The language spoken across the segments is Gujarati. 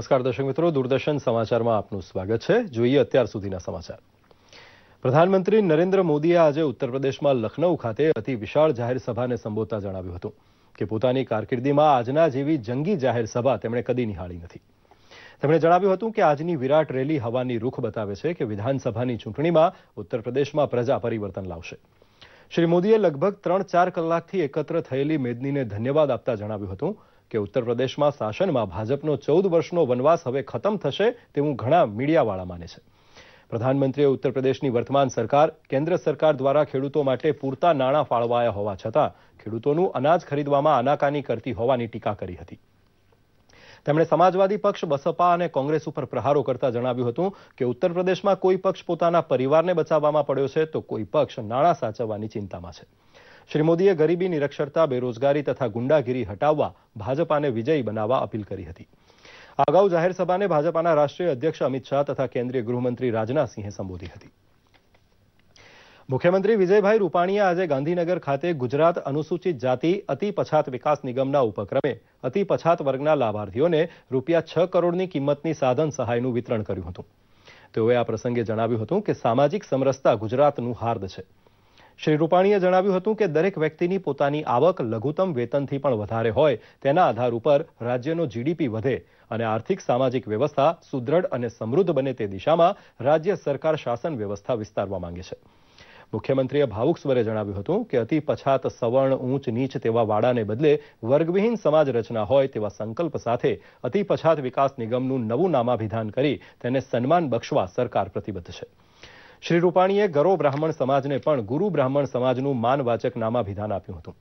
નમસ્કાર દર્શક મિત્રો દૂરદર્શન સમાચારમાં આપનું સ્વાગત છે જોઈએ અત્યાર સુધીના સમાચાર પ્રધાનમંત્રી નરેન્દ્ર મોદીએ આજે ઉત્તર લખનૌ ખાતે અતિ વિશાળ જાહેર સંબોધતા જણાવ્યું હતું કે પોતાની કારકિર્દીમાં આજના જેવી જંગી જાહેર તેમણે કદી નિહાળી નથી તેમણે જણાવ્યું હતું કે આજની વિરાટ રેલી હવાની રૂખ બતાવે છે કે વિધાનસભાની ચૂંટણીમાં ઉત્તર પ્રદેશમાં પ્રજા પરિવર્તન લાવશે શ્રી મોદીએ લગભગ ત્રણ ચાર કલાકથી એકત્ર થયેલી મેદનીને ધન્યવાદ આપતા જણાવ્યું હતું કે ઉત્તર પ્રદેશમાં શાસનમાં ભાજપનો ચૌદ વર્ષનો વનવાસ હવે ખતમ થશે તેવું ઘણા મીડિયાવાળા માને છે પ્રધાનમંત્રીએ ઉત્તર પ્રદેશની વર્તમાન સરકાર કેન્દ્ર સરકાર દ્વારા ખેડૂતો માટે પૂરતા નાણાં ફાળવાયા હોવા છતાં ખેડૂતોનું અનાજ ખરીદવામાં આનાકાની કરતી હોવાની ટીકા કરી હતી તેમણે સમાજવાદી પક્ષ બસપા અને કોંગ્રેસ ઉપર પ્રહારો કરતા જણાવ્યું હતું કે ઉત્તર પ્રદેશમાં કોઈ પક્ષ પોતાના પરિવારને બચાવવામાં પડ્યો છે તો કોઈ પક્ષ નાણાં સાચવવાની ચિંતામાં છે શ્રી મોદીએ ગરીબી નિરક્ષરતા બેરોજગારી તથા ગુંડાગીરી હટાવવા ભાજપાને વિજયી બનાવવા અપીલ કરી હતી અગાઉ જાહેર સભાને ભાજપાના રાષ્ટ્રીય અધ્યક્ષ અમિત શાહ તથા કેન્દ્રીય ગૃહમંત્રી રાજનાથસિંહે સંબોધી હતી મુખ્યમંત્રી વિજયભાઈ રૂપાણીએ આજે ગાંધીનગર ખાતે ગુજરાત અનુસૂચિત જાતિ અતિ પછાત વિકાસ નિગમના ઉપક્રમે અતિ પછાત વર્ગના લાભાર્થીઓને રૂપિયા છ કરોડની કિંમતની સાધન સહાયનું વિતરણ કર્યું હતું તેઓએ આ પ્રસંગે જણાવ્યું હતું કે સામાજિક સમરસતા ગુજરાતનું હાર્દ છે શ્રી રૂપાણીએ જણાવ્યું હતું કે દરેક વ્યક્તિની પોતાની આવક લઘુત્તમ વેતનથી પણ વધારે હોય તેના આધાર ઉપર રાજ્યનો જીડીપી વધે અને આર્થિક સામાજિક વ્યવસ્થા સુદ્રઢ અને સમૃદ્ધ બને તે દિશામાં રાજ્ય સરકાર શાસન વ્યવસ્થા વિસ્તારવા માંગે છે મુખ્યમંત્રીએ ભાવુક સ્વરે જણાવ્યું હતું કે અતિ પછાત સવર્ણ ઊંચ નીચ તેવા વાડાને બદલે વર્ગવિહીન સમાજ રચના હોય તેવા સંકલ્પ સાથે અતિ પછાત વિકાસ નિગમનું નવું નામાભિધાન કરી તેને સન્માન બક્ષવા સરકાર પ્રતિબદ્ધ છે શ્રી રૂપાણીએ ગરો બ્રાહ્મણ સમાજને પણ ગુરુ બ્રાહ્મણ સમાજનું માનવાચક નામાભિધાન આપ્યું હતું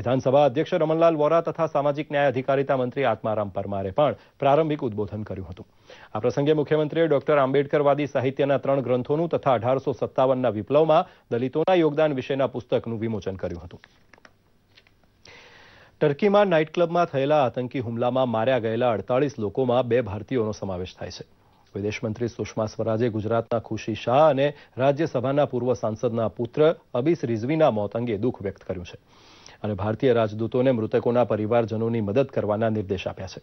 વિધાનસભા અધ્યક્ષ રમણલાલ વોરા તથા સામાજિક ન્યાય અધિકારીતા મંત્રી આત્મારામ પરમારે પણ પ્રારંભિક ઉદબોધન કર્યું હતું આ પ્રસંગે મુખ્યમંત્રીએ ડોક્ટર આંબેડકરવાદી સાહિત્યના ત્રણ ગ્રંથોનું તથા અઢારસો સત્તાવનના વિપ્લવમાં દલિતોના યોગદાન વિશેના પુસ્તકનું વિમોચન કર્યું હતું ટર્કીમાં નાઇટ ક્લબમાં થયેલા આતંકી હુમલામાં માર્યા ગયેલા અડતાળીસ લોકોમાં બે ભારતીયોનો સમાવેશ થાય છે વિદેશ સુષ્મા સ્વરાજે ગુજરાતના ખુશી શાહ અને રાજ્યસભાના પૂર્વ સાંસદના પુત્ર અબીસ રિઝવીના મોત અંગે દુઃખ વ્યક્ત કર્યું છે અને ભારતીય રાજદૂતોને મૃતકોના પરિવારજનોની મદદ કરવાના નિર્દેશ આપ્યા છે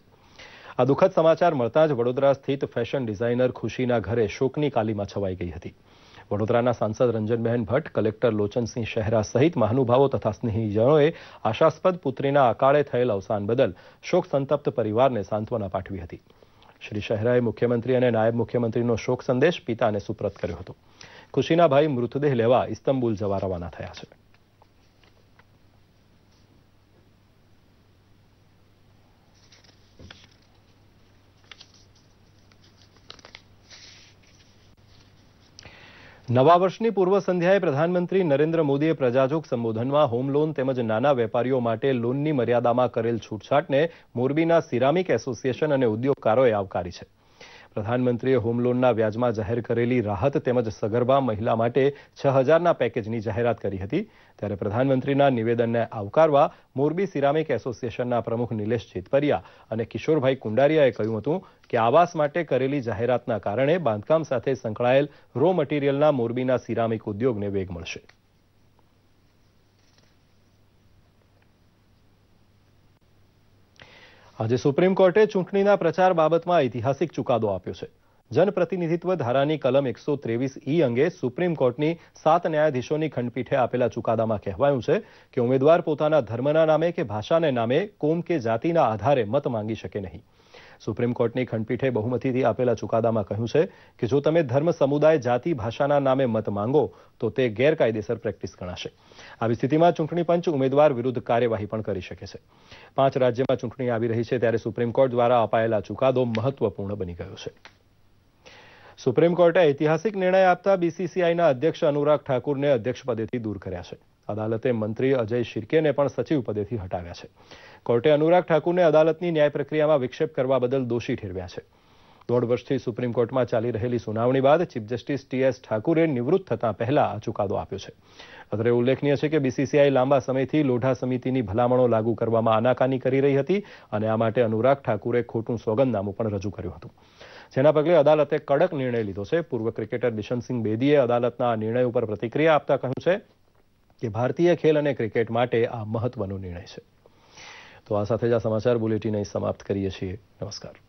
આ દુઃખદ સમાચાર મળતા જ વડોદરા સ્થિત ફેશન ડિઝાઇનર ખુશીના ઘરે શોકની કાલીમાં છવાઈ ગઈ હતી વડોદરાના સાંસદ રંજનબહેન ભટ્ટ કલેક્ટર લોચનસિંહ શહેરા સહિત મહાનુભાવો તથા સ્નેહીજનોએ આશાસ્પદ પુત્રીના અકાળે થયેલ અવસાન બદલ શોક સંતપ્ત પરિવારને સાંત્વના પાઠવી હતી શ્રી શહેરાએ મુખ્યમંત્રી અને નાયબ મુખ્યમંત્રીનો શોક સંદેશ પિતાને સુપ્રત કર્યો હતો ખુશીના ભાઈ મૃતદેહ લેવા ઇસ્તંબુલ જવા રવાના થયા છે નવા વર્ષની પૂર્વ સંધ્યાએ પ્રધાનમંત્રી નરેન્દ્ર મોદીએ પ્રજાજોગ સંબોધનમાં હોમ લોન તેમજ નાના વેપારીઓ માટે લોનની મર્યાદામાં કરેલ છૂટછાટને મોરબીના સિરામિક એસોસિએશન અને ઉદ્યોગકારોએ આવકારી છે પ્રધાનમંત્રીએ હોમ લોનના વ્યાજમાં જાહેર કરેલી રાહત તેમજ સગર્ભા મહિલા માટે છ હજારના પેકેજની જાહેરાત કરી હતી ત્યારે પ્રધાનમંત્રીના નિવેદનને આવકારવા મોરબી સિરામિક એસોસિએશનના પ્રમુખ નિલેશ છેતપરિયા અને કિશોરભાઈ કુંડારિયાએ કહ્યું હતું કે આવાસ માટે કરેલી જાહેરાતના કારણે બાંધકામ સાથે સંકળાયેલ રો મટીરીયલના મોરબીના સિરામિક ઉદ્યોગને વેગ મળશે આજે સુપ્રીમ કોર્ટે ચૂંટણીના પ્રચાર બાબતમાં ઐતિહાસિક ચુકાદો આપ્યો છે જનપ્રતિનિધિત્વ ધારાની કલમ એકસો ત્રેવીસ ઈ અંગે સુપ્રીમ કોર્ટની સાત ન્યાયાધીશોની ખંડપીઠે આપેલા ચુકાદામાં કહેવાયું છે કે ઉમેદવાર પોતાના ધર્મના નામે કે ભાષાને નામે કોમ કે જાતિના આધારે મત માંગી શકે નહીં સુપ્રીમ કોર્ટની ખંડપીઠે બહુમતીથી આપેલા ચુકાદામાં કહ્યું છે કે જો તમે ધર્મ સમુદાય જાતિ ભાષાના નામે મત માંગો તો તે ગેરકાયદેસર પ્રેક્ટિસ ગણાશે આવી સ્થિતિમાં ચૂંટણી પંચ ઉમેદવાર વિરુદ્ધ કાર્યવાહી પણ કરી શકે છે પાંચ રાજ્યમાં ચૂંટણી આવી રહી છે ત્યારે સુપ્રીમ કોર્ટ દ્વારા અપાયેલા ચુકાદો મહત્વપૂર્ણ બની ગયો છે સુપ્રીમ કોર્ટે ઐતિહાસિક નિર્ણય આપતા બીસીસીઆઈના અધ્યક્ષ અનુરાગ ઠાકુરને અધ્યક્ષપદેથી દૂર કર્યા છે અદાલતે મંત્રી અજય શિર્કેને પણ સચિવ પદેથી હટાવ્યા છે કોર્ટે અનુરાગ ઠાકુરને અદાલતની ન્યાય પ્રક્રિયામાં વિક્ષેપ કરવા બદલ દોષી ઠેરવ્યા છે દોઢ વર્ષથી સુપ્રીમ કોર્ટમાં ચાલી રહેલી સુનાવણી બાદ ચીફ જસ્ટિસ ટીએસ ઠાકુરે નિવૃત્ત થતાં પહેલા આ ચુકાદો આપ્યો છે અત્રે ઉલ્લેખનીય છે કે બીસીસીઆઈ લાંબા સમયથી લોઢા સમિતિની ભલામણો લાગુ કરવામાં આનાકાની કરી રહી હતી અને આ માટે અનુરાગ ઠાકુરે ખોટું સોગંદનામું પણ રજૂ કર્યું હતું જેના પગલે અદાલતે કડક નિર્ણય લીધો છે પૂર્વ ક્રિકેટર બિશનસિંહ બેદીએ અદાલતના આ નિર્ણય ઉપર પ્રતિક્રિયા આપતા કહ્યું છે કે ભારતીય ખેલ અને ક્રિકેટ માટે આ મહત્વનો નિર્ણય છે તો આ સાથે જ આ સમાચાર બુલેટિન અહીં સમાપ્ત કરીએ છીએ નમસ્કાર